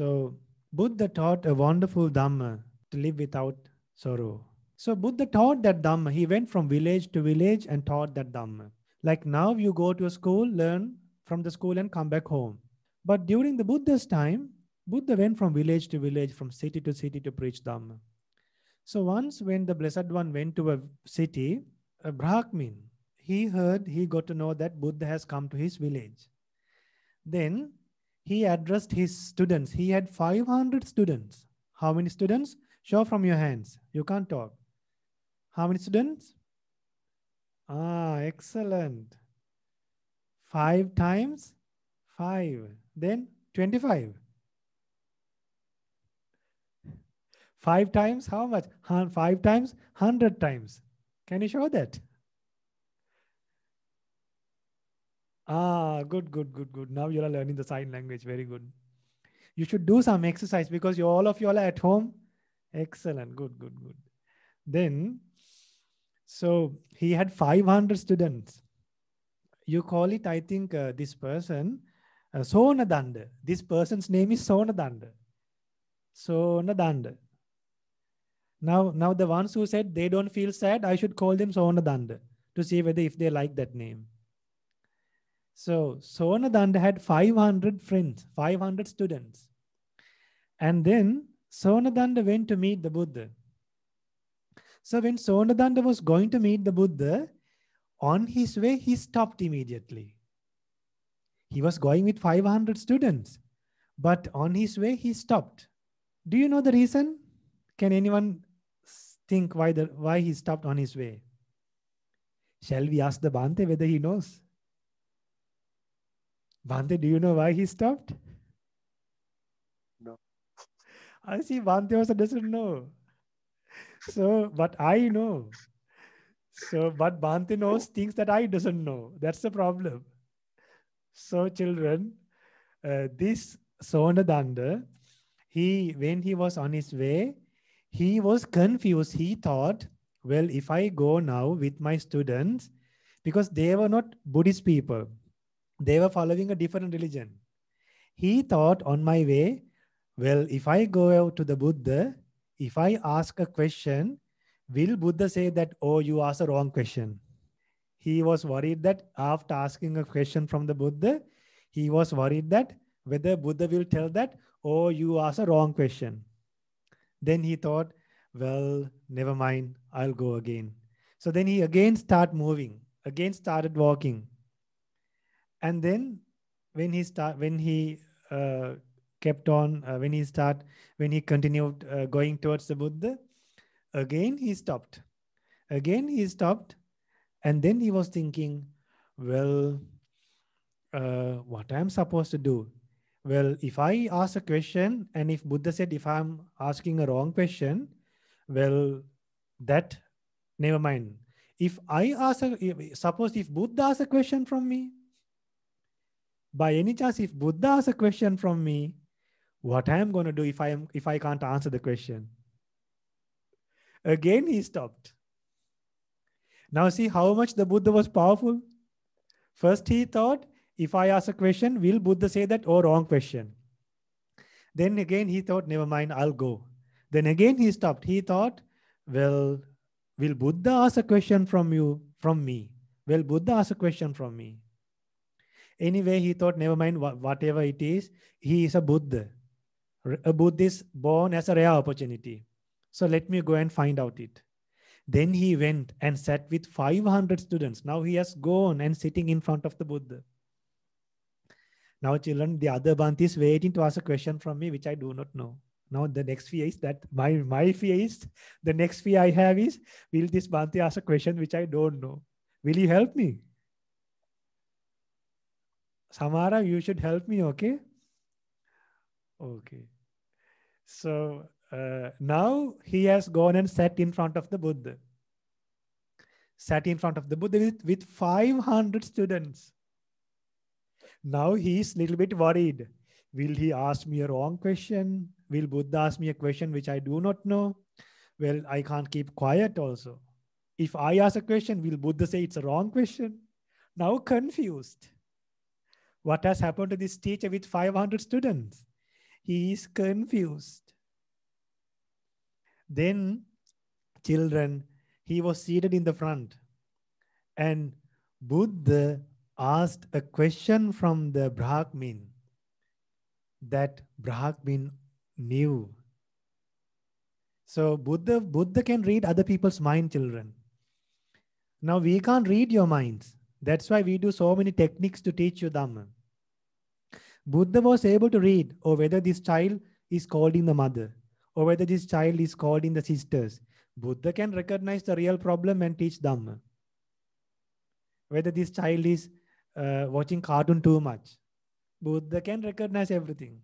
So Buddha taught a wonderful Dhamma to live without sorrow. So Buddha taught that Dhamma. He went from village to village and taught that Dhamma. Like now you go to a school, learn from the school and come back home. But during the Buddha's time, Buddha went from village to village, from city to city to preach Dhamma. So once when the Blessed One went to a city, a Brahmin, he heard, he got to know that Buddha has come to his village. Then he addressed his students. He had 500 students. How many students? Show from your hands. You can't talk. How many students? Ah, excellent. Five times five. Then 25. Five times how much? Five times, 100 times. Can you show that? Ah, good, good, good, good. Now you are learning the sign language. Very good. You should do some exercise because you all of you all are at home. Excellent. Good, good, good. Then, so he had 500 students. You call it, I think, uh, this person, uh, Sonadanda. This person's name is Sonadanda. Sonadanda. Now, now the ones who said they don't feel sad, I should call them Sonadanda to see whether if they like that name. So Sonadanda had 500 friends, 500 students. And then Sonadanda went to meet the Buddha. So when Sonadanda was going to meet the Buddha, on his way, he stopped immediately. He was going with 500 students, but on his way, he stopped. Do you know the reason? Can anyone think why, the, why he stopped on his way? Shall we ask the Bhante whether he knows? Bhante, do you know why he stopped? No. I see Bhante also doesn't know. So, but I know. So, but Bhante knows things that I doesn't know. That's the problem. So, children, uh, this Sonadanda, he when he was on his way, he was confused. He thought, well, if I go now with my students, because they were not Buddhist people, they were following a different religion. He thought on my way, well, if I go out to the Buddha, if I ask a question, will Buddha say that, oh, you asked a wrong question? He was worried that after asking a question from the Buddha, he was worried that whether Buddha will tell that, oh, you asked a wrong question. Then he thought, well, never mind, I'll go again. So then he again start moving, again started walking and then when he start when he uh, kept on uh, when he start when he continued uh, going towards the buddha again he stopped again he stopped and then he was thinking well uh, what i'm supposed to do well if i ask a question and if buddha said if i'm asking a wrong question well that never mind if i ask a, suppose if buddha asks a question from me by any chance, if Buddha asks a question from me, what I am going to do if I am if I can't answer the question? Again, he stopped. Now see how much the Buddha was powerful. First, he thought, if I ask a question, will Buddha say that or oh, wrong question? Then again, he thought, never mind, I'll go. Then again, he stopped. He thought, well, will Buddha ask a question from you, from me? Well, Buddha ask a question from me. Anyway, he thought, never mind whatever it is, he is a Buddha. A Buddhist born as a rare opportunity. So let me go and find out it. Then he went and sat with 500 students. Now he has gone and sitting in front of the Buddha. Now, children, the other Bhante is waiting to ask a question from me, which I do not know. Now, the next fear is that my, my fear is the next fear I have is will this Banti ask a question which I don't know? Will you help me? Samara, you should help me, okay? Okay. So uh, now he has gone and sat in front of the Buddha. Sat in front of the Buddha with, with 500 students. Now he is little bit worried. Will he ask me a wrong question? Will Buddha ask me a question which I do not know? Well, I can't keep quiet also. If I ask a question, will Buddha say it's a wrong question? Now confused. What has happened to this teacher with 500 students? He is confused. Then, children, he was seated in the front. And Buddha asked a question from the Brahmin that Brahmin knew. So Buddha, Buddha can read other people's mind, children. Now we can't read your minds. That's why we do so many techniques to teach you Dhamma. Buddha was able to read, or oh, whether this child is in the mother, or whether this child is in the sisters. Buddha can recognize the real problem and teach Dhamma. Whether this child is uh, watching cartoon too much, Buddha can recognize everything.